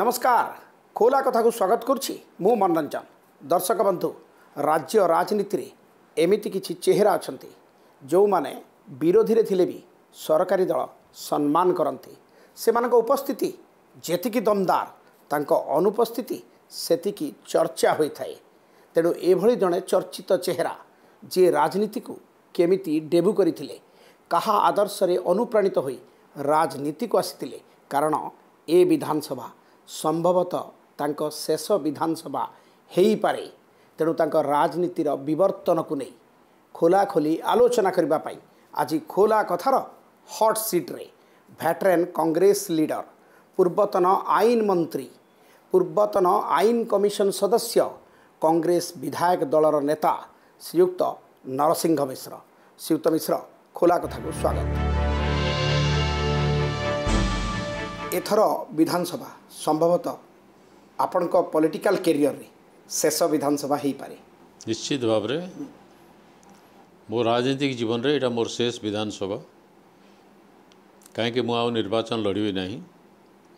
ନମସ୍କାର ଖୋଲା କଥାକୁ ସ୍ୱାଗତ କରୁଛି ମୁଁ ମନୋରଞ୍ଜନ ଦର୍ଶକ ବନ୍ଧୁ ରାଜ୍ୟ ରାଜନୀତିରେ ଏମିତି କିଛି ଚେହେରା ଅଛନ୍ତି ଯେଉଁମାନେ ବିରୋଧୀରେ ଥିଲେ ବି ସରକାରୀ ଦଳ ସମ୍ମାନ କରନ୍ତି ସେମାନଙ୍କ ଉପସ୍ଥିତି ଯେତିକି ଦମଦାର ତାଙ୍କ ଅନୁପସ୍ଥିତି ସେତିକି ଚର୍ଚ୍ଚା ହୋଇଥାଏ ତେଣୁ ଏଭଳି ଜଣେ ଚର୍ଚ୍ଚିତ ଚେହେରା ଯିଏ ରାଜନୀତିକୁ କେମିତି ଡେବ୍ୟୁ କରିଥିଲେ କାହା ଆଦର୍ଶରେ ଅନୁପ୍ରାଣିତ ହୋଇ ରାଜନୀତିକୁ ଆସିଥିଲେ କାରଣ ଏ ବିଧାନସଭା ସମ୍ଭବତଃ ତାଙ୍କ ଶେଷ ବିଧାନସଭା ହେଇପାରେ ତେଣୁ ତାଙ୍କ ରାଜନୀତିର ବିବର୍ତ୍ତନକୁ ନେଇ ଖୋଲାଖୋଲି ଆଲୋଚନା କରିବା ପାଇଁ ଆଜି ଖୋଲା କଥାର ହଟ୍ ସିଟ୍ରେ ଭ୍ୟାଟରେନ୍ କଂଗ୍ରେସ ଲିଡ଼ର ପୂର୍ବତନ ଆଇନ ମନ୍ତ୍ରୀ ପୂର୍ବତନ ଆଇନ କମିଶନ ସଦସ୍ୟ କଂଗ୍ରେସ ବିଧାୟକ ଦଳର ନେତା ଶ୍ରୀଯୁକ୍ତ ନରସିଂହ ମିଶ୍ର ଶ୍ରୀଯୁକ୍ତ ମିଶ୍ର ଖୋଲା କଥାକୁ ସ୍ୱାଗତ ଏଥର ବିଧାନସଭା ସମ୍ଭବତଃ ଆପଣଙ୍କ ପଲିଟିକାଲ କ୍ୟାରିୟରରେ ଶେଷ ବିଧାନସଭା ହେଇପାରେ ନିଶ୍ଚିତ ଭାବରେ ମୋ ରାଜନୈତିକ ଜୀବନରେ ଏଇଟା ମୋର ଶେଷ ବିଧାନସଭା କାହିଁକି ମୁଁ ଆଉ ନିର୍ବାଚନ ଲଢ଼ିବି ନାହିଁ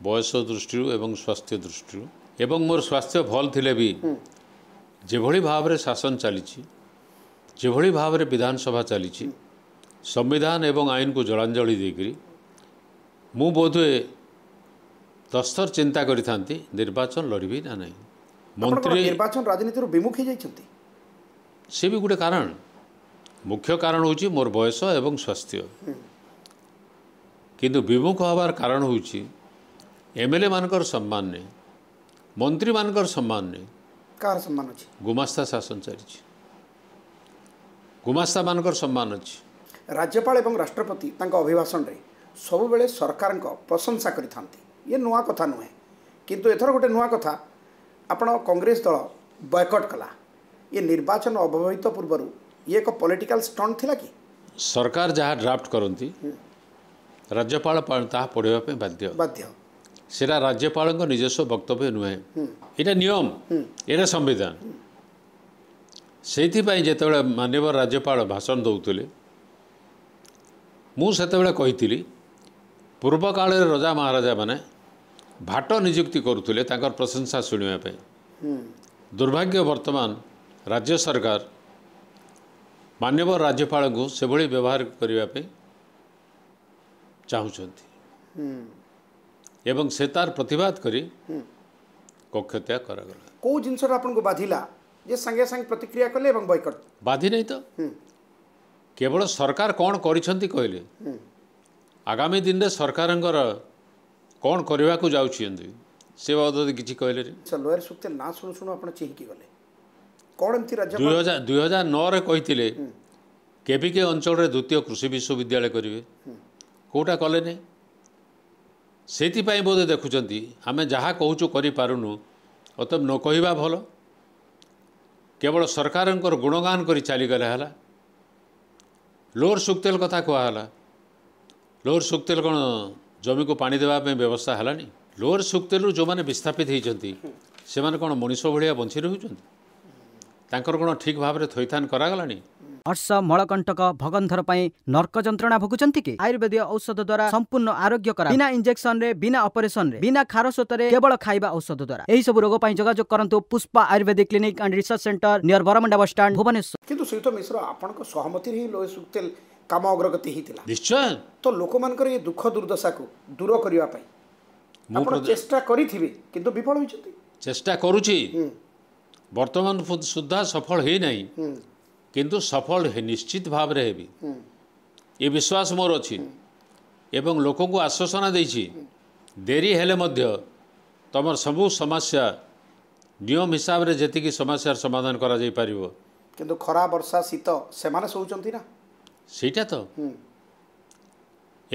ବୟସ ଦୃଷ୍ଟିରୁ ଏବଂ ସ୍ୱାସ୍ଥ୍ୟ ଦୃଷ୍ଟିରୁ ଏବଂ ମୋର ସ୍ୱାସ୍ଥ୍ୟ ଭଲ ଥିଲେ ବି ଯେଭଳି ଭାବରେ ଶାସନ ଚାଲିଛି ଯେଭଳି ଭାବରେ ବିଧାନସଭା ଚାଲିଛି ସମ୍ବିଧାନ ଏବଂ ଆଇନକୁ ଜଳାଞ୍ଜଳି ଦେଇକରି ମୁଁ ବୋଧହୁଏ ଦଶଥର ଚିନ୍ତା କରିଥାନ୍ତି ନିର୍ବାଚନ ଲଢ଼ିବି ନା ନାହିଁ ମନ୍ତ୍ରୀ ନିର୍ବାଚନ ରାଜନୀତିରୁ ବିମୁଖ ହେଇଯାଇଛନ୍ତି ସେ ବି ଗୋଟେ କାରଣ ମୁଖ୍ୟ କାରଣ ହେଉଛି ମୋର ବୟସ ଏବଂ ସ୍ୱାସ୍ଥ୍ୟ କିନ୍ତୁ ବିମୁଖ ହେବାର କାରଣ ହେଉଛି ଏମ୍ ଏଲ୍ ଏ ମାନଙ୍କର ସମ୍ମାନ ନାହିଁ ମନ୍ତ୍ରୀମାନଙ୍କର ସମ୍ମାନ ନାହିଁ କାହାର ସମ୍ମାନ ଅଛି ଗୁମାସ୍ତା ଶାସନ ଚାଲିଛି ଗୁମାସ୍ତା ମାନଙ୍କର ସମ୍ମାନ ଅଛି ରାଜ୍ୟପାଳ ଏବଂ ରାଷ୍ଟ୍ରପତି ତାଙ୍କ ଅଭିଭାଷଣରେ ସବୁବେଳେ ସରକାରଙ୍କ ପ୍ରଶଂସା କରିଥାନ୍ତି ଇଏ ନୂଆ କଥା ନୁହେଁ କିନ୍ତୁ ଏଥର ଗୋଟେ ନୂଆ କଥା ଆପଣ କଂଗ୍ରେସ ଦଳ ବୟକଟ୍ କଲା ଇଏ ନିର୍ବାଚନ ଅବ୍ୟବହିତ ପୂର୍ବରୁ ଇଏ ଏକ ପଲିଟିକାଲ ଷ୍ଟଣ୍ଟ ଥିଲା କି ସରକାର ଯାହା ଡ୍ରାଫ୍ଟ କରନ୍ତି ରାଜ୍ୟପାଳ ତାହା ପଢ଼ିବା ପାଇଁ ବାଧ୍ୟ ବାଧ୍ୟ ସେଇଟା ରାଜ୍ୟପାଳଙ୍କ ନିଜସ୍ୱ ବକ୍ତବ୍ୟ ନୁହେଁ ଏଇଟା ନିୟମ ଏଇଟା ସମ୍ବିଧାନ ସେଇଥିପାଇଁ ଯେତେବେଳେ ମାନ୍ୟବର ରାଜ୍ୟପାଳ ଭାଷଣ ଦେଉଥିଲେ ମୁଁ ସେତେବେଳେ କହିଥିଲି ପୂର୍ବକାଳରେ ରଜା ମହାରାଜାମାନେ ଭାଟ ନିଯୁକ୍ତି କରୁଥିଲେ ତାଙ୍କର ପ୍ରଶଂସା ଶୁଣିବା ପାଇଁ ଦୁର୍ଭାଗ୍ୟ ବର୍ତ୍ତମାନ ରାଜ୍ୟ ସରକାର ମାନ୍ୟବର ରାଜ୍ୟପାଳଙ୍କୁ ସେଭଳି ବ୍ୟବହାର କରିବା ପାଇଁ ଚାହୁଁଛନ୍ତି ଏବଂ ସେ ତାର ପ୍ରତିବାଦ କରି କକ୍ଷତ୍ୟାଗ କରାଗଲା କେଉଁ ଜିନିଷଟା ଆପଣଙ୍କୁ ବାଧିଲା ଯେ ସାଙ୍ଗେ ସାଙ୍ଗେ ପ୍ରତିକ୍ରିୟା କଲେ ଏବଂ ବୈକଟ ବାଧି ନାହିଁ ତ କେବଳ ସରକାର କ'ଣ କରିଛନ୍ତି କହିଲେ ଆଗାମୀ ଦିନରେ ସରକାରଙ୍କର କ'ଣ କରିବାକୁ ଯାଉଛନ୍ତି ସେ ବାବଦରେ କିଛି କହିଲେ ଲୋୟର ସୂତ୍ରରେ ନା ଶୁଣୁ ଶୁଣୁ ଆପଣ ଚିହ୍ନିକି ଗଲେ କ'ଣ ଏମିତି ରାଜ୍ୟ ଦୁଇ ହଜାର ଦୁଇ ହଜାର ନଅରେ କହିଥିଲେ କେବିକେ ଅଞ୍ଚଳରେ ଦ୍ୱିତୀୟ କୃଷି ବିଶ୍ୱବିଦ୍ୟାଳୟ କରିବେ କେଉଁଟା କଲେନି ସେଇଥିପାଇଁ ବୋଧେ ଦେଖୁଛନ୍ତି ଆମେ ଯାହା କହୁଛୁ କରିପାରୁନୁ ଅତମ ନ କହିବା ଭଲ କେବଳ ସରକାରଙ୍କର ଗୁଣଗାନ କରି ଚାଲିଗଲେ ହେଲା ଲୋର ସୁକ୍ତେଲ କଥା କୁହାହେଲା ଲୋର ସୁକ୍ତେଲ କ'ଣ ଜମିକୁ ପାଣି ଦେବା ପାଇଁ ବ୍ୟବସ୍ଥା ହେଲାନି ଲୋଅର ସୁକ୍ତେଲରୁ ଯେଉଁମାନେ ବିସ୍ଥାପିତ ହୋଇଛନ୍ତି ସେମାନେ କ'ଣ ମଣିଷ ଭଳିଆ ବଞ୍ଚି ରହୁଛନ୍ତି ତାଙ୍କର କ'ଣ ଠିକ୍ ଭାବରେ ଥଇଥାନ କରାଗଲାଣି ଅର୍ଶ ମଳକଣ୍ଟକ ଭଗନ୍ଧର ପାଇଁ ନର୍କ ଯନ୍ତ୍ରଣା ଭୋଗୁଛନ୍ତି କି ଆୟୁର୍ବେଦୀୟ ଔଷଧ ଦ୍ୱାରା ସମ୍ପୂର୍ଣ୍ଣ ଆରୋଗ୍ୟ କରା ବିନା ଇଞ୍ଜେକ୍ସନରେ ବିନା ଅପରେସନରେ ବିନା କ୍ଷାର ସ୍ରୋତରେ କେବଳ ଖାଇବା ଔଷଧ ଦ୍ୱାରା ଏହିସବୁ ରୋଗ ପାଇଁ ଯୋଗାଯୋଗ କରନ୍ତୁ Pushpa Ayurvedic clinic and research centre near Baramunda bus stand Bhubaneswar କିନ୍ତୁ ଶ୍ରୀତ ମିଶ୍ର ଆପଣଙ୍କ ସହମତିରେ ହିଁ ଲୋ ସୁକ୍ତେଲ କାମ ଅଗ୍ରଗତି ହେଇଥିଲା ନିଶ୍ଚୟ ତ ଲୋକମାନଙ୍କର ଏ ଦୁଃଖ ଦୁର୍ଦ୍ଦଶାକୁ ଦୂର କରିବା ପାଇଁ ଆପଣ ଚେଷ୍ଟା କରିଥିବେ କିନ୍ତୁ ବିଫଳ ହୋଇଛନ୍ତି ଚେଷ୍ଟା କରୁଛି ବର୍ତ୍ତମାନ ସୁଦ୍ଧା ସଫଳ ହେଇନାହିଁ କିନ୍ତୁ ସଫଳ ନିଶ୍ଚିତ ଭାବରେ ହେବି ଏ ବିଶ୍ୱାସ ମୋର ଅଛି ଏବଂ ଲୋକଙ୍କୁ ଆଶ୍ୱାସନା ଦେଇଛି ଡେରି ହେଲେ ମଧ୍ୟ ତୁମର ସବୁ ସମସ୍ୟା ନିୟମ ହିସାବରେ ଯେତିକି ସମସ୍ୟାର ସମାଧାନ କରାଯାଇପାରିବ କିନ୍ତୁ ଖରା ବର୍ଷା ଶୀତ ସେମାନେ ଶୋଉଛନ୍ତି ନା सेटा तो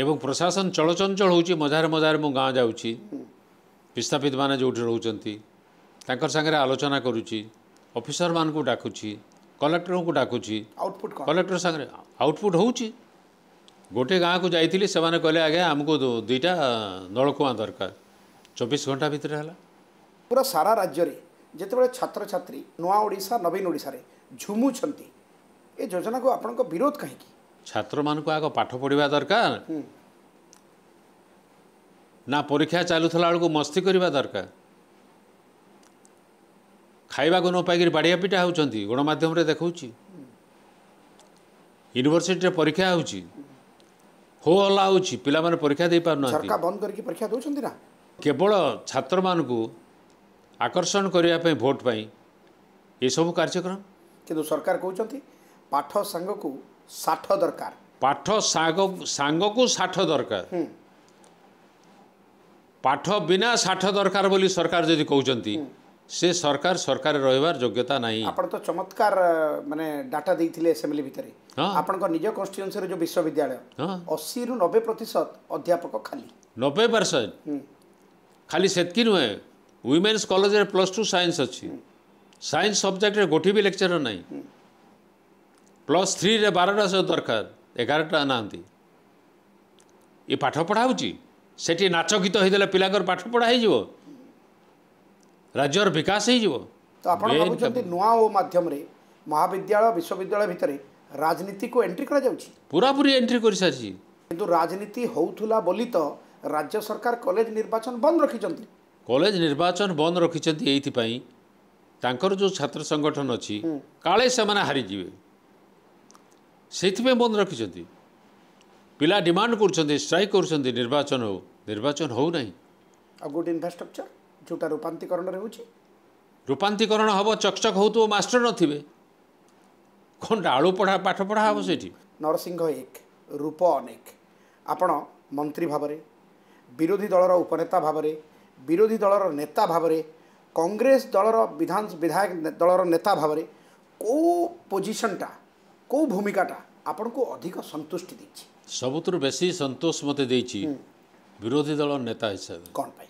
एवं प्रशासन चलचंचल हो मझार मझार मु गाँ जा विस्थापित मैंने जो रोचर सागर आलोचना करफिसर मान को डाकुची कलेक्टर को डाकुची कलेक्टर सागर आउटपुट हो गोटे गाँ को जाइली से कहे आज्ञा आमको दुईटा नलकुआ दरकार चौबीस घंटा भितर है पूरा सारा राज्य में जितेबाद छात्र छात्री नुआ ओडा नवीन ओडा झुमुंट योजना को आपण विरोध कहीं ଛାତ୍ରମାନଙ୍କୁ ଆଗ ପାଠ ପଢ଼ିବା ଦରକାର ନା ପରୀକ୍ଷା ଚାଲୁଥିଲା ବେଳକୁ ମସ୍ତି କରିବା ଦରକାର ଖାଇବାକୁ ନ ପାଇକିରି ବାଡ଼ିଆ ପିଟା ହେଉଛନ୍ତି ଗଣମାଧ୍ୟମରେ ଦେଖାଉଛି ୟୁନିଭର୍ସିଟିରେ ପରୀକ୍ଷା ହେଉଛି ହୋ ହଲ୍ଲା ହେଉଛି ପିଲାମାନେ ପରୀକ୍ଷା ଦେଇପାରୁନାହାନ୍ତି ବନ୍ଦ କରିକି ପରୀକ୍ଷା ଦେଉଛନ୍ତି ନା କେବଳ ଛାତ୍ରମାନଙ୍କୁ ଆକର୍ଷଣ କରିବା ପାଇଁ ଭୋଟ୍ ପାଇଁ ଏସବୁ କାର୍ଯ୍ୟକ୍ରମ କିନ୍ତୁ ସରକାର କହୁଛନ୍ତି ପାଠ ସାଙ୍ଗକୁ ଶାଠ ଦରକାର ପାଠ ସାଙ୍ଗ ସାଙ୍ଗକୁ ଶାଠ ଦରକାର ପାଠ ବିନା ଶାଠ ଦରକାର ବୋଲି ସରକାର ଯଦି କହୁଛନ୍ତି ସେ ସରକାର ସରକାର ରହିବାର ଯୋଗ୍ୟତା ନାହିଁ ଆପଣ ତ ଚମତ୍କାର ମାନେ ଡାଟା ଦେଇଥିଲେ ଏସଏମ୍ଏଲ୍ ଭିତରେ ଆପଣଙ୍କ ନିଜ କନଷ୍ଟିଚୁଏନ୍ସିର ଯେଉଁ ବିଶ୍ୱବିଦ୍ୟାଳୟ ଅଶୀରୁ ନବେ ପ୍ରତିଶତ ଅଧ୍ୟାପକ ଖାଲି ନବେ ପରସେଣ୍ଟ ଖାଲି ସେତିକି ନୁହେଁ ୱିମେନ୍ସ କଲେଜରେ ପ୍ଲସ୍ ଟୁ ସାଇନ୍ସ ଅଛି ସାଇନ୍ସ ସବଜେକ୍ଟରେ ଗୋଟିଏ ବି ଲେକ୍ଚରର ନାହିଁ ପ୍ଲସ୍ ଥ୍ରୀରେ ବାରଟା ସହ ଦରକାର ଏଗାରଟା ନାହାନ୍ତି ଏ ପାଠ ପଢ଼ା ହେଉଛି ସେଠି ନାଚ ଗୀତ ହେଇଦେଲେ ପିଲାଙ୍କର ପାଠ ପଢ଼ା ହେଇଯିବ ରାଜ୍ୟର ବିକାଶ ହେଇଯିବ ତ ଆପଣ ଭାବୁଛନ୍ତି ନୂଆ ଓ ମାଧ୍ୟମରେ ମହାବିଦ୍ୟାଳୟ ବିଶ୍ୱବିଦ୍ୟାଳୟ ଭିତରେ ରାଜନୀତିକୁ ଏଣ୍ଟ୍ରି କରାଯାଉଛି ପୁରାପୁରି ଏଣ୍ଟ୍ରି କରିସାରିଛି କିନ୍ତୁ ରାଜନୀତି ହେଉଥିଲା ବୋଲି ତ ରାଜ୍ୟ ସରକାର କଲେଜ ନିର୍ବାଚନ ବନ୍ଦ ରଖିଛନ୍ତି କଲେଜ ନିର୍ବାଚନ ବନ୍ଦ ରଖିଛନ୍ତି ଏଇଥିପାଇଁ ତାଙ୍କର ଯେଉଁ ଛାତ୍ର ସଂଗଠନ ଅଛି କାଳେ ସେମାନେ ହାରିଯିବେ ସେଇଥିପାଇଁ ବନ୍ଦ ରଖିଛନ୍ତି ପିଲା ଡିମାଣ୍ଡ କରୁଛନ୍ତି ଷ୍ଟ୍ରାଇକ୍ କରୁଛନ୍ତି ନିର୍ବାଚନ ହେଉ ନିର୍ବାଚନ ହେଉନାହିଁ ଆଉ ଗୁଡ୍ ଇନଫ୍ରାଷ୍ଟ୍ରକ୍ଚର ଯେଉଁଟା ରୂପାନ୍ତିକରଣରେ ହେଉଛି ରୂପାନ୍ତିକରଣ ହେବ ଚକଚକ ହେଉଥିବ ମାଷ୍ଟର ନଥିବେ କ'ଣଟା ଆଳୁ ପଢ଼ା ପାଠ ପଢ଼ା ହେବ ସେଇଠି ନରସିଂହ ଏକ ରୂପ ଅନେକ ଆପଣ ମନ୍ତ୍ରୀ ଭାବରେ ବିରୋଧୀ ଦଳର ଉପନେତା ଭାବରେ ବିରୋଧୀ ଦଳର ନେତା ଭାବରେ କଂଗ୍ରେସ ଦଳର ବିଧାନ ବିଧାୟକ ଦଳର ନେତା ଭାବରେ କେଉଁ ପୋଜିସନ୍ଟା କେଉଁ ଭୂମିକାଟା ଆପଣଙ୍କୁ ଅଧିକ ସନ୍ତୁଷ୍ଟି ଦେଇଛି ସବୁଥିରୁ ବେଶୀ ସନ୍ତୋଷ ମୋତେ ଦେଇଛି ବିରୋଧୀ ଦଳ ନେତା ହିସାବରେ କ'ଣ ପାଇଁ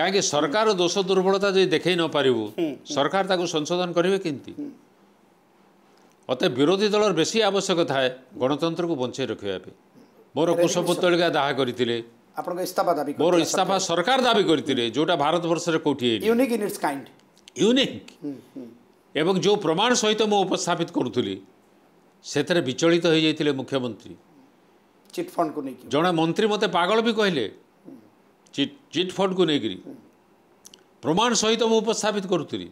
କାହିଁକି ସରକାର ଦୋଷ ଦୁର୍ବଳତା ଯଦି ଦେଖାଇ ନ ପାରିବୁ ସରକାର ତାକୁ ସଂଶୋଧନ କରିବେ କେମିତି ଅତେ ବିରୋଧୀ ଦଳର ବେଶୀ ଆବଶ୍ୟକ ଥାଏ ଗଣତନ୍ତ୍ରକୁ ବଞ୍ଚାଇ ରଖିବା ପାଇଁ ମୋର କୁଶ ପୁତଳିକା ଦାହ କରିଥିଲେ ଆପଣଙ୍କ ଇସ୍ତଫା ଦାବି ମୋର ଇସ୍ତଫା ସରକାର ଦାବି କରିଥିଲେ ଯେଉଁଟା ଭାରତବର୍ଷରେ କୋଉଠି unique in it's kind unique ଏବଂ ଯେଉଁ ପ୍ରମାଣ ସହିତ ମୁଁ ଉପସ୍ଥାପିତ କରୁଥିଲି ସେଥିରେ ବିଚଳିତ ହୋଇଯାଇଥିଲେ ମୁଖ୍ୟମନ୍ତ୍ରୀ ଚିଟ୍ଫଣ୍ଡକୁ ନେଇକି ଜଣେ ମନ୍ତ୍ରୀ ମୋତେ ପାଗଳ ବି କହିଲେ ଚିଟ୍ଫଣ୍ଡକୁ ନେଇକିରି ପ୍ରମାଣ ସହିତ ମୁଁ ଉପସ୍ଥାପିତ କରୁଥିଲି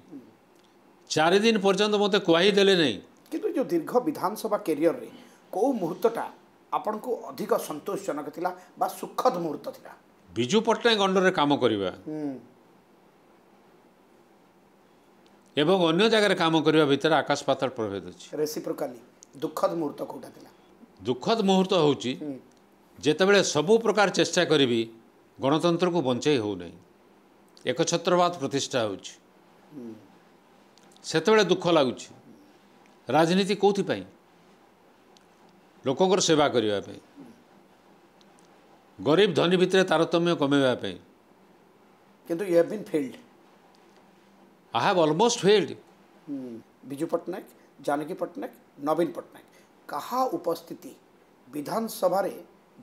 ଚାରିଦିନ ପର୍ଯ୍ୟନ୍ତ ମୋତେ କୁହାଇଦେଲେ ନାହିଁ କିନ୍ତୁ ଯେଉଁ ଦୀର୍ଘ ବିଧାନସଭା କ୍ୟାରିୟରରେ କେଉଁ ମୁହୂର୍ତ୍ତଟା ଆପଣଙ୍କୁ ଅଧିକ ସନ୍ତୋଷଜନକ ଥିଲା ବା ସୁଖଦ ମୁହୂର୍ତ୍ତ ଥିଲା ବିଜୁ ପଟ୍ଟନାୟକ ଅଣ୍ଡରରେ କାମ କରିବା ଏବଂ ଅନ୍ୟ ଜାଗାରେ କାମ କରିବା ଭିତରେ ଆକାଶ ପାତାଳ ପ୍ରଭେଦ ଅଛି ରେସିପ୍ରୋକାଲି ଦୁଃଖଦ ମୁହୂର୍ତ୍ତ କେଉଁଟା ଥିଲା ଦୁଃଖଦ ମୁହୂର୍ତ୍ତ ହେଉଛି ଯେତେବେଳେ ସବୁ ପ୍ରକାର ଚେଷ୍ଟା କରିବି ଗଣତନ୍ତ୍ରକୁ ବଞ୍ଚେଇ ହେଉନାହିଁ ଏକଛତ୍ରବାଦ ପ୍ରତିଷ୍ଠା ହେଉଛି ସେତେବେଳେ ଦୁଃଖ ଲାଗୁଛି ରାଜନୀତି କେଉଁଥିପାଇଁ ଲୋକଙ୍କର ସେବା କରିବା ପାଇଁ ଗରିବ ଧନୀ ଭିତରେ ତାରତମ୍ୟ କମେଇବା ପାଇଁ କିନ୍ତୁ I have almost failed Biju Patnaik Janaki Patnaik ନବୀନ ପଟ୍ଟନାୟକ କାହା ଉପସ୍ଥିତି ବିଧାନସଭାରେ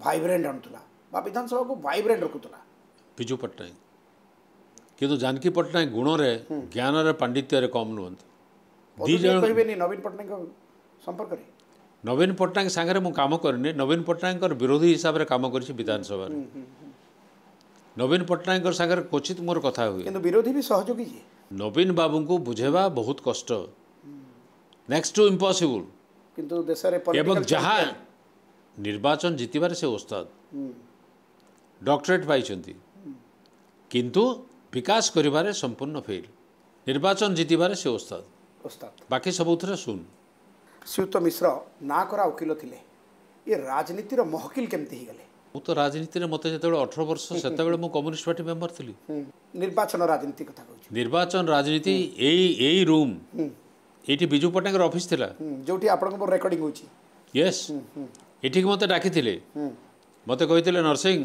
ଭାଇବ୍ରେଣ୍ଟ ଆଣୁଥିଲା ବା ବିଧାନସଭାକୁ ଭାଇବ୍ରେଣ୍ଟ ରଖୁଥିଲା ବିଜୁ ପଟ୍ଟନାୟକ କିନ୍ତୁ ଜାନକୀ ପଟ୍ଟନାୟକ ଗୁଣରେ ଜ୍ଞାନରେ ପାଣ୍ଡିତ୍ୟରେ କମ୍ ନୁହନ୍ତି ଦୁଇ ଜଣ କହିବେନି ନବୀନ ପଟ୍ଟନାୟକ ସମ୍ପର୍କରେ ନବୀନ ପଟ୍ଟନାୟକ ସାଙ୍ଗରେ ମୁଁ କାମ କରିନି ନବୀନ ପଟ୍ଟନାୟକଙ୍କର ବିରୋଧୀ ହିସାବରେ କାମ କରିଛି ବିଧାନସଭାରେ ନବୀନ ପଟ୍ଟନାୟକଙ୍କ ସାଙ୍ଗରେ କ୍ୱଚିତ ମୋର କଥା ହୁଏ କିନ୍ତୁ ବିରୋଧୀ ବି ସହଯୋଗୀ ନବୀନ ବାବୁଙ୍କୁ ବୁଝେଇବା ବହୁତ କଷ୍ଟ নেক্সট টু ইম্পসিবল কিন্তু দেশের এবং যাহা নির্বাচন জিতিবার সে ওস্তাদ ডক্টরেট পাইছেন কিন্তু বিকাশ করিবার সম্পূর্ণ ফেল নির্বাচন জিতিবার সে ওস্তাদ ওস্তাদ বাকি সবুথরে শুন শ্রীযুক্ত মিশ্র না করা উকিল লে এ রাজনীতির মহকিল কেমতি হয়ে ମୁଁ ତ ରାଜନୀତିରେ ମୋତେ ଯେତେବେଳେ ଅଠର ବର୍ଷ ସେତେବେଳେ ମୁଁ କମ୍ୟୁନିଷ୍ଟ ପାର୍ଟି ମେମ୍ବର নির্বাচন রাজনীতি কথা କଥା নির্বাচন রাজনীতি এই এই রুম ଏଇଠି ବିଜୁ ପଟ୍ଟନାୟକର ଅଫିସ୍ ଥିଲା ଯେଉଁଠି ଆପଣଙ୍କ ରେକର୍ଡିଂ ହେଉଛି ୟେସ୍ ଏଠିକି ମୋତେ ଡାକିଥିଲେ ମୋତେ କହିଥିଲେ ନରସିଂହ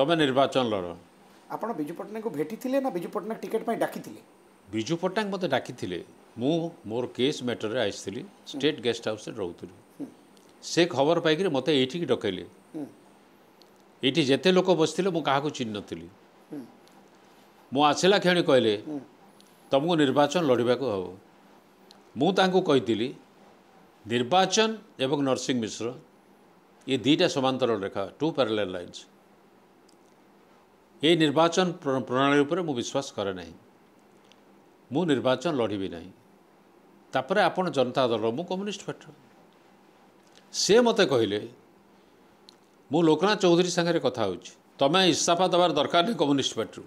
ତମେ ନିର୍ବାଚନ ଲଢ଼ ଆପଣ ବିଜୁ ପଟ୍ଟନାୟକଙ୍କୁ ଭେଟିଥିଲେ ନା ବିଜୁ ପଟ୍ଟନାୟକ ଟିକେଟ୍ ପାଇଁ ଡାକିଥିଲେ ବିଜୁ ପଟ୍ଟନାୟକ ମୋତେ ଡାକିଥିଲେ ମୁଁ ମୋର କେସ୍ ମ୍ୟାଟର୍ରେ ଆସିଥିଲି ଷ୍ଟେଟ୍ ଗେଷ୍ଟ ହାଉସ୍ରେ ରହୁଥିଲି ସେ ଖବର ପାଇକରି ମୋତେ ଏଇଠିକି ଡକେଇଲେ ଏଇଠି ଯେତେ ଲୋକ ବସିଥିଲେ ମୁଁ କାହାକୁ ଚିହ୍ନି ନଥିଲି ମୁଁ ଆସିଲା କ୍ଷଣି କହିଲେ ତୁମକୁ ନିର୍ବାଚନ ଲଢ଼ିବାକୁ ହେବ ମୁଁ ତାଙ୍କୁ କହିଥିଲି ନିର୍ବାଚନ ଏବଂ ନରସିଂହ ମିଶ୍ର ଏ ଦୁଇଟା ସମାନ୍ତର ରେଖା ଟୁ ପ୍ୟାରାଲେଲ୍ ଲାଇନ୍ସ ଏ ନିର୍ବାଚନ ପ୍ରଣାଳୀ ଉପରେ ମୁଁ ବିଶ୍ୱାସ କରେ ନାହିଁ ମୁଁ ନିର୍ବାଚନ ଲଢ଼ିବି ନାହିଁ ତାପରେ ଆପଣ ଜନତା ଦଳ ମୁଁ କମ୍ୟୁନିଷ୍ଟ ପାର୍ଟି ସେ ମୋତେ କହିଲେ ମୁଁ ଲୋକନାଥ ଚୌଧୁରୀ ସାଙ୍ଗରେ କଥା ହେଉଛି ତୁମେ ଇସ୍ତଫା ଦେବାର ଦରକାର ନାହିଁ କମ୍ୟୁନିଷ୍ଟ ପାର୍ଟିରୁ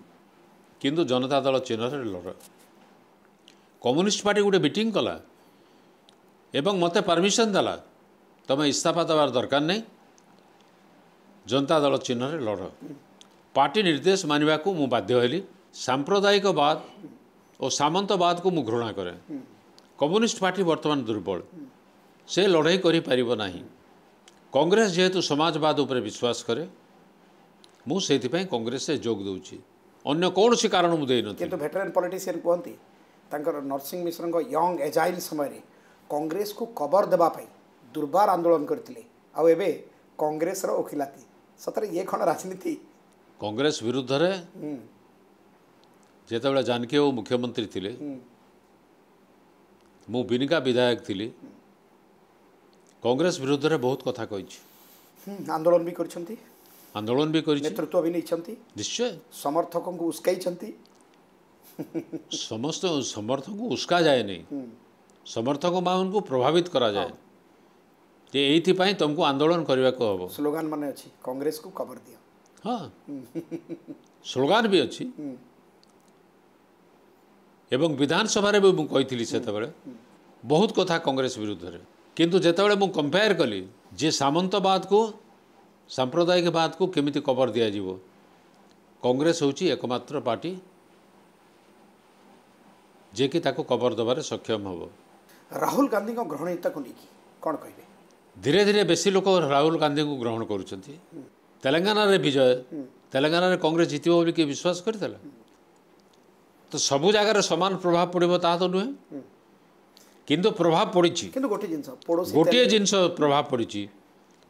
କିନ୍ତୁ ଜନତା ଦଳ ଚିହ୍ନରେ ଲଢ଼ କମ୍ୟୁନିଷ୍ଟ ପାର୍ଟି ଗୋଟେ ମିଟିଂ କଲା ଏବଂ ମୋତେ ପରମିସନ୍ ଦେଲା ତୁମେ ଇସ୍ତଫା ଦେବାର ଦରକାର ନାହିଁ ଜନତା ଦଳ ଚିହ୍ନରେ ଲଢ଼ ପାର୍ଟି ନିର୍ଦ୍ଦେଶ ମାନିବାକୁ ମୁଁ ବାଧ୍ୟ ହେଲି ସାମ୍ପ୍ରଦାୟିକ ବାଦ ଓ ସାମନ୍ତବାଦକୁ ମୁଁ ଘୃଣା କରେ କମ୍ୟୁନିଷ୍ଟ ପାର୍ଟି ବର୍ତ୍ତମାନ ଦୁର୍ବଳ ସେ ଲଢ଼େଇ କରିପାରିବ ନାହିଁ କଂଗ୍ରେସ ଯେହେତୁ ସମାଜବାଦ ଉପରେ ବିଶ୍ୱାସ କରେ ମୁଁ ସେଇଥିପାଇଁ କଂଗ୍ରେସରେ ଯୋଗ ଦେଉଛି ଅନ୍ୟ କୌଣସି କାରଣ ମୁଁ ଦେଇନଥିଲି କିନ୍ତୁ ଭେଟରାନ୍ ପଲିଟିସିଆନ୍ କୁହନ୍ତି ତାଙ୍କର ନରସିଂହ ମିଶ୍ରଙ୍କ ୟଙ୍ଗ ଏଜାଇଲ୍ ସମୟରେ କଂଗ୍ରେସକୁ କବର ଦେବା ପାଇଁ ଦୁର୍ବାର ଆନ୍ଦୋଳନ କରିଥିଲେ ଆଉ ଏବେ କଂଗ୍ରେସର ଓକିଲାତି ସତରେ ଇଏ କ'ଣ ରାଜନୀତି କଂଗ୍ରେସ ବିରୁଦ୍ଧରେ ଯେତେବେଳେ ଜାନକୀ ବାବୁ ମୁଖ୍ୟମନ୍ତ୍ରୀ ଥିଲେ ମୁଁ ବିନିକା ବିଧାୟକ ଥିଲି କଂଗ୍ରେସ ବିରୁଦ୍ଧରେ ବହୁତ କଥା କହିଛି ଆନ୍ଦୋଳନ ବି କରିଛନ୍ତି ଆନ୍ଦୋଳନ ବି କରିଛନ୍ତି ନେତୃତ୍ୱ ବି ନେଇଛନ୍ତି ନିଶ୍ଚୟ ସମର୍ଥକଙ୍କୁ ଉସ୍କାଇଛନ୍ତି ସମସ୍ତ ସମର୍ଥକୁ ଉସ୍କା ଯାଏନି ସମର୍ଥକ ମାନଙ୍କୁ ପ୍ରଭାବିତ କରାଯାଏ ଯେ ଏଇଥିପାଇଁ ତୁମକୁ ଆନ୍ଦୋଳନ କରିବାକୁ ହେବ ସ୍ଲୋଗାନ ମାନେ ଅଛି କଂଗ୍ରେସକୁ କବର ଦିଅ ହଁ ସ୍ଲୋଗାନ ବି ଅଛି ଏବଂ ବିଧାନସଭାରେ ବି ମୁଁ କହିଥିଲି ସେତେବେଳେ ବହୁତ କଥା କଂଗ୍ରେସ ବିରୁଦ୍ଧରେ କିନ୍ତୁ ଯେତେବେଳେ ମୁଁ କମ୍ପେୟାର କଲି ଯେ ସାମନ୍ତବାଦକୁ ସାମ୍ପ୍ରଦାୟିକବାଦକୁ କେମିତି କବର ଦିଆଯିବ କଂଗ୍ରେସ ହେଉଛି ଏକମାତ୍ର ପାର୍ଟି जेकि कबर देवे सक्षम हम राहुल गांधी ग्रहणीयता को लेकिन कहे धीरे धीरे बेसी लोक राहुल गांधी को ग्रहण करलेंगाना विजय हम्म। तेलेाना कंग्रेस जित किए विश्वास कर तो सब जगार सामान प्रभाव पड़े तो नुहे हम्म। किंतु प्रभाव पड़ी गोटे जिन प्रभाव पड़ी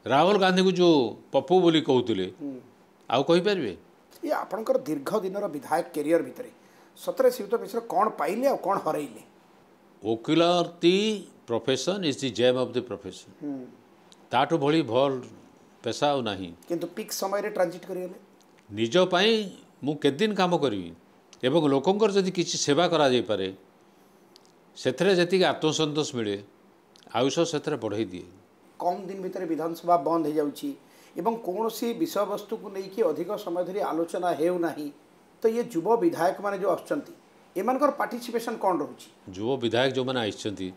राहुल गांधी को जो पप्पू बोली कहते हम्म। आई दीर्घ दिन विधायक कैरियर भाई ସତରେ ଶ୍ରୀଯୁକ୍ତ ମିଶ୍ର କ'ଣ ପାଇଲେ ଆଉ କ'ଣ ହରାଇଲେ ଓକିଲାତି profession is the gem of the profession ତାଠୁ ଭଳି ଭଲ ପେସା ଆଉ ନାହିଁ କିନ୍ତୁ ପିକ୍ ସମୟରେ ଟ୍ରାନ୍ଜିଟ୍ କରିଗଲେ ନିଜ ପାଇଁ ମୁଁ କେତେଦିନ କାମ କରିବି ଏବଂ ଲୋକଙ୍କର ଯଦି କିଛି ସେବା କରାଯାଇପାରେ ସେଥିରେ ଯେତିକି ଆତ୍ମସନ୍ତୋଷ ମିଳେ ଆୟୁଷ ସେଥିରେ ବଢ଼େଇ ଦିଏ କମ୍ ଦିନ ଭିତରେ ବିଧାନସଭା ବନ୍ଦ ହୋଇଯାଉଛି ଏବଂ କୌଣସି ବିଷୟବସ୍ତୁକୁ ନେଇକି ଅଧିକ ସମୟ ଧରି ଆଲୋଚନା ହେଉନାହିଁ ତ ଇଏ ଯୁବ ବିଧାୟକମାନେ ଯେଉଁ ଆସୁଛନ୍ତି ଏମାନଙ୍କର ପାର୍ଟିସିପେସନ୍ କଣ ରହୁଛି ଯୁବ ବିଧାୟକ ଯେଉଁମାନେ ଆସିଛନ୍ତି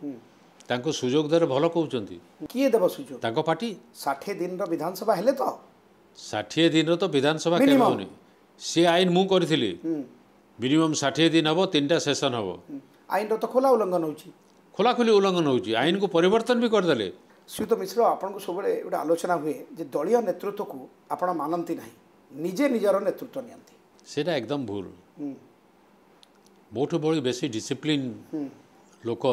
ତାଙ୍କୁ ସୁଯୋଗ ଦେଲେ ଭଲ କହୁଛନ୍ତି କିଏ ଦେବ ସୁଯୋଗ ତାଙ୍କ ପାର୍ଟି ଷାଠିଏ ଦିନର ବିଧାନସଭା ହେଲେ ତ ଷାଠିଏ ଦିନର ତ ବିଧାନସଭା କେବେ ହେଉନି ସେ ଆଇନ ମୁଁ କରିଥିଲି ମିନିମମ୍ ଷାଠିଏ ଦିନ ହେବ ତିନିଟା ସେସନ୍ ହେବ ଆଇନର ତ ଖୋଲା ଉଲ୍ଲଙ୍ଘନ ହେଉଛି ଖୋଲାଖୋଲି ଉଲ୍ଲଙ୍ଘନ ହେଉଛି ଆଇନକୁ ପରିବର୍ତ୍ତନ ବି କରିଦେଲେ ଶ୍ରୀଯୁକ୍ତ ମିଶ୍ର ଆପଣଙ୍କୁ ସବୁବେଳେ ଗୋଟେ ଆଲୋଚନା ହୁଏ ଯେ ଦଳୀୟ ନେତୃତ୍ୱକୁ ଆପଣ ମାନନ୍ତି ନାହିଁ ନିଜେ ନିଜର ନେତୃତ୍ୱ ନିଅନ୍ତି সেটা একদম ভুল ମୋଠୁ ଭଳି ବେଶୀ ଡିସିପ୍ଲିନ୍ ଲୋକ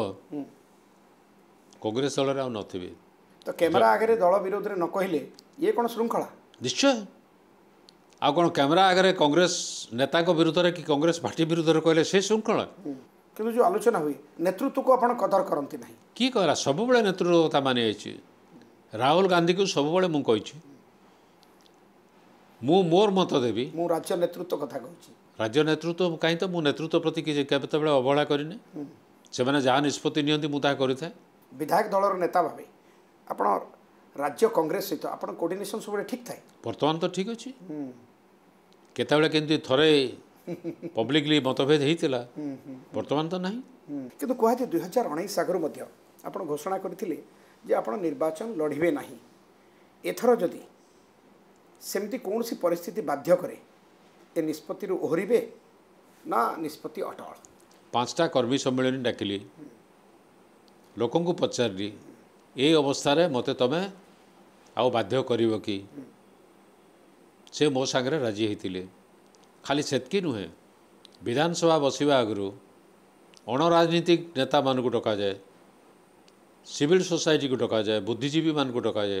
କଂଗ୍ରେସ ଦଳରେ ଆଉ ନଥିବେ ତ କ୍ୟାମେରା ଆଗରେ ଦଳ ବିରୋଧରେ ନ କହିଲେ ଇଏ କ'ଣ ଶୃଙ୍ଖଳା ନିଶ୍ଚୟ ଆଉ କ'ଣ କ୍ୟାମେରା ଆଗରେ କଂଗ୍ରେସ ନେତାଙ୍କ ବିରୁଦ୍ଧରେ କି କଂଗ୍ରେସ ପାର୍ଟି ବିରୁଦ୍ଧରେ କହିଲେ ସେ ଶୃଙ୍ଖଳା କିନ୍ତୁ ଯେଉଁ ଆଲୋଚନା ହୁଏ ନେତୃତ୍ୱକୁ ଆପଣ କଦର କରନ୍ତି ନାହିଁ କିଏ କହିଲା ସବୁବେଳେ ନେତୃତ୍ୱ ତା ମାନି ଯାଇଛି ରାହୁଲ ଗାନ୍ଧୀକୁ ସବୁବେଳେ ମୁଁ କହିଛି ମୁଁ ମୋର ମତ ଦେବି ମୁଁ ରାଜ୍ୟ ନେତୃତ୍ୱ କଥା କହୁଛି ରାଜ୍ୟ ନେତୃତ୍ୱ କାହିଁ ତ ମୁଁ ନେତୃତ୍ୱ ପ୍ରତି କିଛି କେତେବେଳେ ଅବହେଳା କରିନି ସେମାନେ ଯାହା ନିଷ୍ପତ୍ତି ନିଅନ୍ତି ମୁଁ ତାହା କରିଥାଏ ବିଧାୟକ ଦଳର ନେତା ଭାବେ ଆପଣ ରାଜ୍ୟ କଂଗ୍ରେସ ସହିତ ଆପଣ କୋର୍ଡିନେସନ୍ ସବୁବେଳେ ଠିକ୍ ଥାଏ ବର୍ତ୍ତମାନ ତ ଠିକ୍ ଅଛି କେତେବେଳେ କେମିତି ଥରେ ପବ୍ଲିକଲି ମତଭେଦ ହେଇଥିଲା ବର୍ତ୍ତମାନ ତ ନାହିଁ କିନ୍ତୁ କୁହାଯାଏ ଦୁଇ ହଜାର ଉଣେଇଶ ଆଗରୁ ମଧ୍ୟ ଆପଣ ଘୋଷଣା କରିଥିଲେ ଯେ ଆପଣ ନିର୍ବାଚନ ଲଢ଼ିବେ ନାହିଁ ଏଥର ଯଦି ସେମିତି କୌଣସି ପରିସ୍ଥିତି ବାଧ୍ୟ କରେ ଏ ନିଷ୍ପତ୍ତିରୁ ଓହରିବେ ନା ନିଷ୍ପତ୍ତି ଅଟଳ ପାଞ୍ଚଟା କର୍ମୀ ସମ୍ମିଳନୀ ଡାକିଲି ଲୋକଙ୍କୁ ପଚାରିଲି ଏ ଅବସ୍ଥାରେ ମୋତେ ତୁମେ ଆଉ ବାଧ୍ୟ କରିବ କି ସେ ମୋ ସାଙ୍ଗରେ ରାଜି ହୋଇଥିଲେ ଖାଲି ସେତିକି ନୁହେଁ ବିଧାନସଭା ବସିବା ଆଗରୁ ଅଣରାଜନୀତିକ ନେତାମାନଙ୍କୁ ଡକାଯାଏ ସିଭିଲ୍ ସୋସାଇଟିକୁ ଡକାଯାଏ ବୁଦ୍ଧିଜୀବୀମାନଙ୍କୁ ଡକାଯାଏ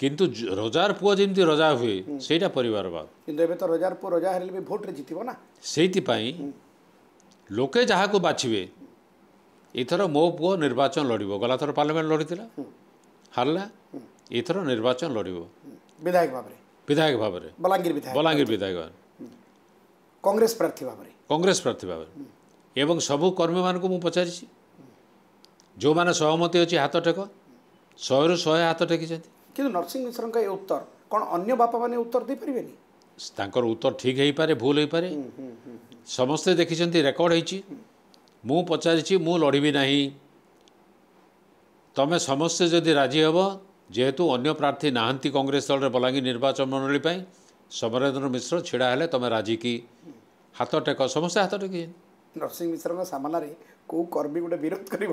କିନ୍ତୁ ରଜାର ପୁଅ ଯେମିତି ରଜା ହୁଏ ସେଇଟା ପରିବାରବାଦ କିନ୍ତୁ ଏବେ ତ ରଜାର ପୁଅ ରଜା ହେଲେ ବି ଭୋଟରେ ଜିତିବ ନା ସେଇଥିପାଇଁ ଲୋକେ ଯାହାକୁ ବାଛିବେ ଏଥର ମୋ ପୁଅ ନିର୍ବାଚନ ଲଢ଼ିବ ଗଲାଥର ପାର୍ଲାମେଣ୍ଟ ଲଢ଼ିଥିଲା ହାରିଲା ଏଥର ନିର୍ବାଚନ ଲଢ଼ିବ ବିଧାୟକ ଭାବରେ ବିଧାୟକ ଭାବରେ ବଲାଙ୍ଗୀର ବିଧାୟକ ବଲାଙ୍ଗୀର ବିଧାୟକ କଂଗ୍ରେସ ପ୍ରାର୍ଥୀ ଭାବରେ କଂଗ୍ରେସ ପ୍ରାର୍ଥୀ ଭାବରେ ଏବଂ ସବୁ କର୍ମୀମାନଙ୍କୁ ମୁଁ ପଚାରିଛି ଯେଉଁମାନେ ସହମତି ଅଛି ହାତ ଟେକ ଶହେରୁ ଶହେ ହାତ ଟେକିଛନ୍ତି କିନ୍ତୁ ନରସିଂହ ମିଶ୍ରଙ୍କ ଏ ଉତ୍ତର କ'ଣ ଅନ୍ୟ ବାପାମାନେ ଉତ୍ତର ଦେଇପାରିବେନି ତାଙ୍କର ଉତ୍ତର ଠିକ୍ ହେଇପାରେ ଭୁଲ ହେଇପାରେ ସମସ୍ତେ ଦେଖିଛନ୍ତି ରେକର୍ଡ଼ ହେଇଛି ମୁଁ ପଚାରିଛି ମୁଁ ଲଢ଼ିବି ନାହିଁ ତମେ ସମସ୍ତେ ଯଦି ରାଜି ହେବ ଯେହେତୁ ଅନ୍ୟ ପ୍ରାର୍ଥୀ ନାହାନ୍ତି କଂଗ୍ରେସ ଦଳରେ ବଲାଙ୍ଗୀର ନିର୍ବାଚନ ମଣ୍ଡଳୀ ପାଇଁ ସମରେନ୍ଦ୍ର ମିଶ୍ର ଛିଡ଼ା ହେଲେ ତୁମେ ରାଜି କି ହାତ ଟେକ ସମସ୍ତେ ହାତ ଟେକି ନରସିଂହ ମିଶ୍ରଙ୍କ ସାମ୍ନାରେ କେଉଁ କର୍ମୀ ଗୋଟେ ବିରୋଧ କରିବ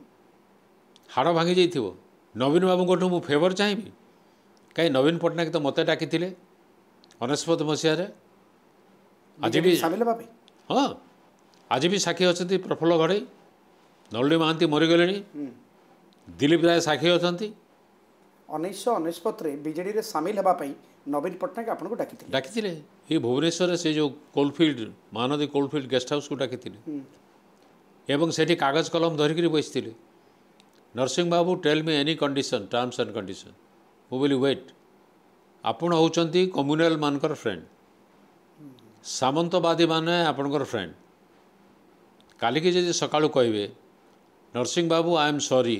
ହାଡ଼ ଭାଙ୍ଗି ଯାଇଥିବ ନବୀନ ବାବୁଙ୍କଠୁ ମୁଁ ଫେଭର ଚାହିଁବି କାହିଁ ନବୀନ ପଟ୍ଟନାୟକ ତ ମୋତେ ଡାକିଥିଲେ ଅନେଶ୍ୱତ ମସିହାରେ ଆଜି ବି ସାମିଲ ହେବା ପାଇଁ ହଁ ଆଜି ବି ସାକ୍ଷୀ ଅଛନ୍ତି ପ୍ରଫୁଲ୍ଲ ଘଡ଼େଇ ନଳିନୀ ମହାନ୍ତି ମରିଗଲେଣି ଦିଲ୍ଲୀପ ରାୟ ସାକ୍ଷୀ ଅଛନ୍ତି ଉଣେଇଶହ ଅନେଶ୍ୱତରେ ବିଜେଡ଼ିରେ ସାମିଲ ହେବା ପାଇଁ ନବୀନ ପଟ୍ଟନାୟକ ଆପଣଙ୍କୁ ଡାକିଥିଲେ ଡାକିଥିଲେ ଏ ଭୁବନେଶ୍ୱରରେ ସେ ଯେଉଁ କୋଲଫିଲ୍ଡ ମହାନଦୀ କୋଲଫିଲ୍ଡ ଗେଷ୍ଟ ହାଉସ୍କୁ ଡାକିଥିଲେ ଏବଂ ସେଠି କାଗଜ କଲମ ଧରିକିରି ବସିଥିଲେ Narasingha babu tell me any condition terms and condition ମୁଁ ବୋଲି ୱେଟ୍ ଆପଣ ହେଉଛନ୍ତି କମ୍ୟୁନାଲମାନଙ୍କର ଫ୍ରେଣ୍ଡ ସାମନ୍ତବାଦୀମାନେ ଆପଣଙ୍କର ଫ୍ରେଣ୍ଡ କାଲିକି ଯଦି ସକାଳୁ କହିବେ Narasingha babu I am sorry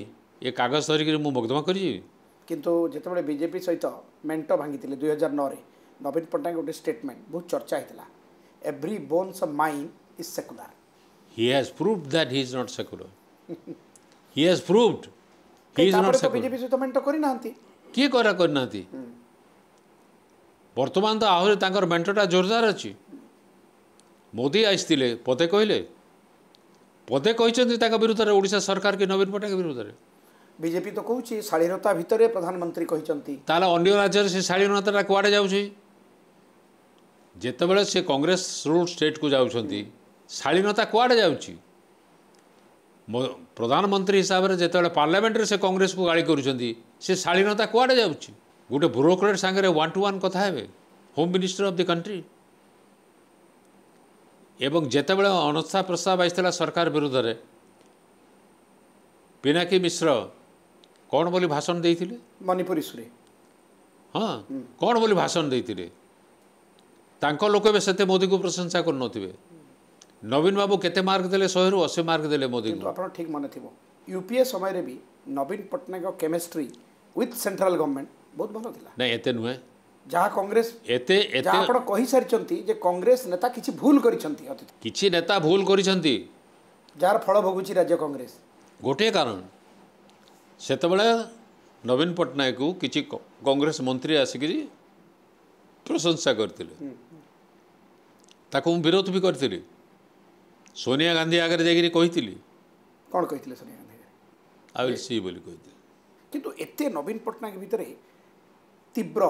ଏ କାଗଜ ଧରିକିରି ମୁଁ ମକଦ୍ଦମା କରିଯିବି କିନ୍ତୁ ଯେତେବେଳେ ବିଜେପି ସହିତ ମେଣ୍ଟ ଭାଙ୍ଗିଥିଲେ ଦୁଇ ହଜାର ନଅରେ ନବୀନ ପଟ୍ଟନାୟକ ଗୋଟେ ଷ୍ଟେଟମେଣ୍ଟ ବହୁତ ଚର୍ଚ୍ଚା ହେଇଥିଲା every bones mind is secular he has prove that he is not secular he has proved he is not BJP ସହିତ ମେଣ୍ଟ କରିନାହାନ୍ତି କିଏ କରା କରିନାହାନ୍ତି ବର୍ତ୍ତମାନ ତ ଆହୁରି ତାଙ୍କର ମେଣ୍ଟଟା ଜୋରଦାର ଅଛି ମୋଦି ଆସିଥିଲେ ପଦେ କହିଲେ ପଦେ କହିଛନ୍ତି ତାଙ୍କ ବିରୁଦ୍ଧରେ ଓଡ଼ିଶା ସରକାର କି ନବୀନ ପଟ୍ଟନାୟକ ବିରୁଦ୍ଧରେ ବିଜେପି ତ କହୁଛି ଶାଳୀନତା ଭିତରେ ପ୍ରଧାନମନ୍ତ୍ରୀ କହିଛନ୍ତି ତାହେଲେ ଅନ୍ୟ ରାଜ୍ୟରେ ସେ ଶାଳୀନତାଟା କୁଆଡ଼େ ଯାଉଛି ଯେତେବେଳେ ସେ କଂଗ୍ରେସ ରୁଲ୍ ଷ୍ଟେଟ୍କୁ ଯାଉଛନ୍ତି ଶାଳୀନତା କୁଆଡ଼େ ଯାଉଛି ପ୍ରଧାନମନ୍ତ୍ରୀ ହିସାବରେ ଯେତେବେଳେ ପାର୍ଲାମେଣ୍ଟରେ ସେ କଂଗ୍ରେସକୁ ଗାଳି କରୁଛନ୍ତି ସେ ଶାଳୀନତା କୁଆଡ଼େ ଯାଉଛି ଗୋଟେ ବ୍ୟୁରୋକ୍ରାଟ ସାଙ୍ଗରେ ୱାନ୍ ଟୁ ୱାନ୍ କଥା ହେବେ home minister of the country ଏବଂ ଯେତେବେଳେ ଅନସ୍ଥା ପ୍ରସ୍ତାବ ଆସିଥିଲା ସରକାର ବିରୁଦ୍ଧରେ ପିନାକୀ ମିଶ୍ର କ'ଣ ବୋଲି ଭାଷଣ ଦେଇଥିଲେ ମଣିପୁରୀ ହଁ କ'ଣ ବୋଲି ଭାଷଣ ଦେଇଥିଲେ ତାଙ୍କ ଲୋକ ଏବେ ସେତେ ମୋଦିକୁ ପ୍ରଶଂସା କରୁନଥିବେ ନବୀନ ବାବୁ କେତେ ମାର୍କ ଦେଲେ ଶହେରୁ ଅଶୀ ମାର୍କ ଦେଲେ ମୋଦିଙ୍କୁ ଆପଣ ଠିକ୍ ମନେ ଥିବ ୟୁପିଏ ସମୟରେ ବି ନବୀନ Patnaik chemistry with central government ବହୁତ ଭଲ ଥିଲା ନାଇଁ ଏତେ ନୁହେଁ ଯାହା କଂଗ୍ରେସ ଏତେ ଏତେ ଆପଣ କହିସାରିଛନ୍ତି ଯେ କଂଗ୍ରେସ ନେତା କିଛି ଭୁଲ କରିଛନ୍ତି କିଛି ନେତା ଭୁଲ କରିଛନ୍ତି ଯାହାର ଫଳ ଭୋଗୁଛି ରାଜ୍ୟ କଂଗ୍ରେସ ଗୋଟିଏ କାରଣ ସେତେବେଳେ ନବୀନ ପଟ୍ଟନାୟକକୁ କିଛି କଂଗ୍ରେସ ମନ୍ତ୍ରୀ ଆସିକିରି ପ୍ରଶଂସା କରିଥିଲେ ତାକୁ ମୁଁ ବିରୋଧ ବି କରିଥିଲି सोनिया गांधी आगे जा कौन कही सोनिया गांधी बोली किंतु एत नवीन पट्टनायक भितर तीव्र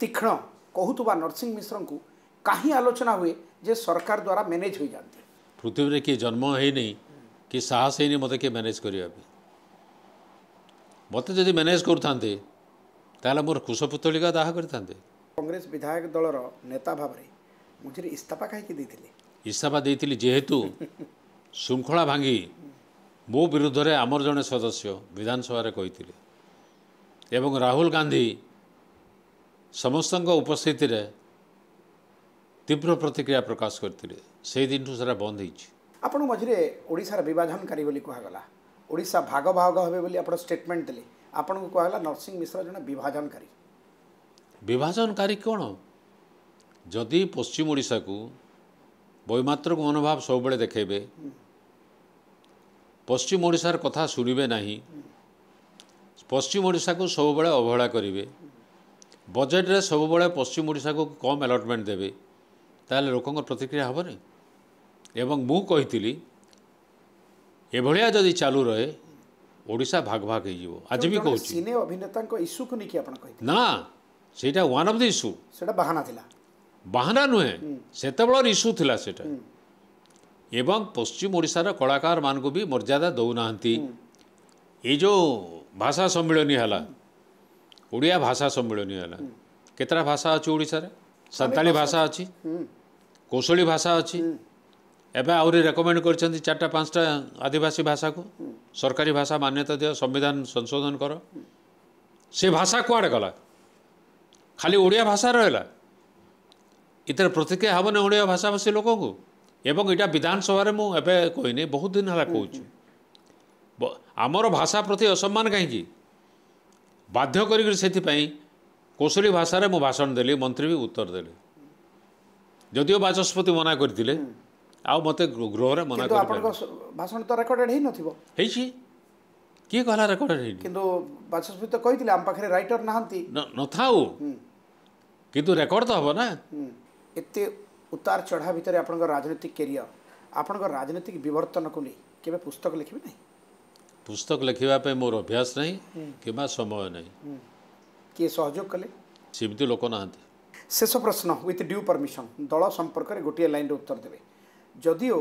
तीक्षण कहूवा नरसिंह मिश्र को कहीं आलोचना हुए जे सरकार द्वारा मैनेज हो जाती पृथ्वी किए जन्म है कि साहस है मत किए मैनेज करने मत जी मैनेज करते मोर कुशपुतलिका दाह करें कंग्रेस विधायक दल रेता भाव में मुझे इस्ताफा कहीं ଇସ୍ତଫା ଦେଇଥିଲି ଯେହେତୁ ଶୃଙ୍ଖଳା ଭାଙ୍ଗି ମୋ ବିରୁଦ୍ଧରେ ଆମର ଜଣେ ସଦସ୍ୟ ବିଧାନସଭାରେ କହିଥିଲେ ଏବଂ ରାହୁଲ ଗାନ୍ଧୀ ସମସ୍ତଙ୍କ ଉପସ୍ଥିତିରେ ତୀବ୍ର ପ୍ରତିକ୍ରିୟା ପ୍ରକାଶ କରିଥିଲେ ସେଇଦିନଠୁ ସେଟା ବନ୍ଦ ହେଇଛି ଆପଣ ମଝିରେ ଓଡ଼ିଶାର ବିଭାଜନକାରୀ ବୋଲି କୁହାଗଲା ଓଡ଼ିଶା ଭାଗ ଭାଗ ହେବେ ବୋଲି ଆପଣ ଷ୍ଟେଟମେଣ୍ଟ ଦେଲେ ଆପଣଙ୍କୁ କୁହାଗଲା ନରସିଂହ ମିଶ୍ର ଜଣେ ବିଭାଜନକାରୀ ବିଭାଜନକାରୀ କ'ଣ ଯଦି ପଶ୍ଚିମ ଓଡ଼ିଶାକୁ ବୈମାତ୍ରକ ମନୋଭାବ ସବୁବେଳେ ଦେଖେଇବେ ପଶ୍ଚିମ ଓଡ଼ିଶାର କଥା ଶୁଣିବେ ନାହିଁ ପଶ୍ଚିମ ଓଡ଼ିଶାକୁ ସବୁବେଳେ ଅବହେଳା କରିବେ ବଜେଟ୍ରେ ସବୁବେଳେ ପଶ୍ଚିମ ଓଡ଼ିଶାକୁ କମ୍ ଆଲଟମେଣ୍ଟ ଦେବେ ତାହେଲେ ଲୋକଙ୍କ ପ୍ରତିକ୍ରିୟା ହେବନି ଏବଂ ମୁଁ କହିଥିଲି ଏଭଳିଆ ଯଦି ଚାଲୁ ରହେ ଓଡ଼ିଶା ଭାଗ ଭାଗ ହେଇଯିବ ଆଜି ବି କହୁଛି ସିନେ ଅଭିନେତାଙ୍କ ଇସ୍ୟୁକୁ ନେଇକି ଆପଣ କହିଥିଲେ ନା ସେଇଟା ୱାନ୍ ଅଫ୍ ଦି ଇସ୍ୟୁ ସେଇଟା ବାହାନା ଥିଲା ବାହାନା ନୁହେଁ ସେତେବେଳର ଇସ୍ୟୁ ଥିଲା ସେଇଟା ଏବଂ ପଶ୍ଚିମ ଓଡ଼ିଶାର କଳାକାରମାନଙ୍କୁ ବି ମର୍ଯ୍ୟାଦା ଦେଉନାହାନ୍ତି ଏଇ ଯେଉଁ ଭାଷା ସମ୍ମିଳନୀ ହେଲା ଓଡ଼ିଆ ଭାଷା ସମ୍ମିଳନୀ ହେଲା କେତେଟା ଭାଷା ଅଛି ଓଡ଼ିଶାରେ ସାନ୍ତାଳୀ ଭାଷା ଅଛି କୌଶଳୀ ଭାଷା ଅଛି ଏବେ ଆହୁରି ରେକମେଣ୍ଡ କରିଛନ୍ତି ଚାରିଟା ପାଞ୍ଚଟା ଆଦିବାସୀ ଭାଷାକୁ ସରକାରୀ ଭାଷା ମାନ୍ୟତା ଦିଅ ସମ୍ବିଧାନ ସଂଶୋଧନ କର ସେ ଭାଷା କୁଆଡ଼େ ଗଲା ଖାଲି ଓଡ଼ିଆ ଭାଷା ରହିଲା ଏଥିରେ ପ୍ରତିକ୍ରିୟା ହେବନି ଓଡ଼ିଆ ଭାଷାଭାଷୀ ଲୋକଙ୍କୁ ଏବଂ ଏଇଟା ବିଧାନସଭାରେ ମୁଁ ଏବେ କହିନି ବହୁତ ଦିନ ହେଲା କହୁଛି ଆମର ଭାଷା ପ୍ରତି ଅସମ୍ମାନ କାହିଁକି ବାଧ୍ୟ କରିକିରି ସେଥିପାଇଁ କୌଶଳୀ ଭାଷାରେ ମୁଁ ଭାଷଣ ଦେଲି ମନ୍ତ୍ରୀ ବି ଉତ୍ତର ଦେଲି ଯଦିଓ ବାଚସ୍ପତି ମନା କରିଥିଲେ ଆଉ ମୋତେ ଗୃହରେ ମନା ଭାଷଣ ତ ରେକର୍ଡେଡ଼ ହେଇନଥିବ ହେଇଛି କିଏ କହିଲା ରେକର୍ଡେଡ଼ ହେଇନି କିନ୍ତୁ ବାଚସ୍ପତି ତ କହିଥିଲେ ଆମ ପାଖରେ ରାଇଟର ନାହାନ୍ତି ନଥାଉ କିନ୍ତୁ ରେକର୍ଡ଼ ତ ହେବ ନା एत उतार चढ़ा भितर आप राजनीतिक कैरियर आपण राजनीतिक बर्तन को नहीं के पुस्तक लिखे ना पुस्तक लिखा मोर अभ्यास ना कि समय ना हम्म। किए सहयोग कले सीमित लोक ना शेष प्रश्न विथ ड्यू परमिशन दल संपर्क गोटे लाइन रे उत्तर देवे जदिओ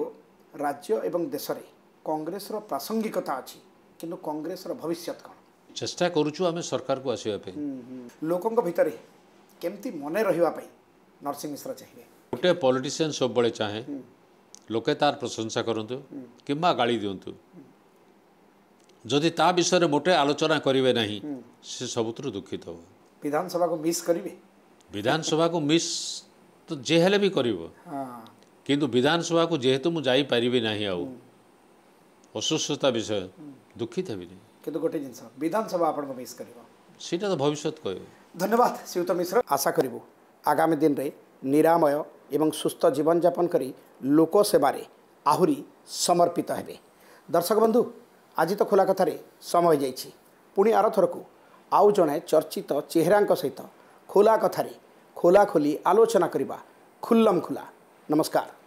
राज्य एवं देश में कंग्रेस प्रासंगिकता अच्छी किंतु कंग्रेस भविष्य कौन चेस्ट करें सरकार को आसवाप केमती मन रही ନରସିଂହ ମିଶ୍ର ଚାହିଁବେ ଗୋଟିଏ ପଲିଟିସିଆନ୍ ସବୁବେଳେ ଚାହେଁ ଲୋକେ ତାର ପ୍ରଶଂସା କରନ୍ତୁ କିମ୍ବା ଗାଳି ଦିଅନ୍ତୁ ଯଦି ତା ବିଷୟରେ ମୋଟେ ଆଲୋଚନା କରିବେ ନାହିଁ ସେ ସବୁଥିରୁ ଦୁଃଖିତ ହେବ ବିଧାନସଭାକୁ ମିସ୍ କରିବେ ବିଧାନସଭାକୁ ମିସ୍ ତ ଯେ ହେଲେ ବି କରିବ କିନ୍ତୁ ବିଧାନସଭାକୁ ଯେହେତୁ ମୁଁ ଯାଇପାରିବି ନାହିଁ ଆଉ ଅସୁସ୍ଥତା ବିଷୟ ଦୁଃଖିତ ହେବିନି କିନ୍ତୁ ଗୋଟେ ଜିନିଷ ବିଧାନସଭା ଆପଣଙ୍କୁ ମିସ୍ କରିବ ସେଇଟା ତ ଭବିଷ୍ୟତ କହିବ ଧନ୍ୟବାଦ ଶ୍ରୀୟୁତ ମିଶ୍ର ଆଶା କରିବୁ ଆଗାମୀ ଦିନରେ ନିରାମୟ ଏବଂ ସୁସ୍ଥ ଜୀବନଯାପନ କରି ଲୋକସେବାରେ ଆହୁରି ସମର୍ପିତ ହେବେ ଦର୍ଶକ ବନ୍ଧୁ ଆଜି ତ ଖୋଲା କଥାରେ ସମୟ ହୋଇଯାଇଛି ପୁଣି ଆର ଥରକୁ ଆଉ ଜଣେ ଚର୍ଚ୍ଚିତ ଚେହେରାଙ୍କ ସହିତ ଖୋଲା କଥାରେ ଖୋଲାଖୋଲି ଆଲୋଚନା କରିବା ଖୁଲ୍ଲମ ଖୁଲା ନମସ୍କାର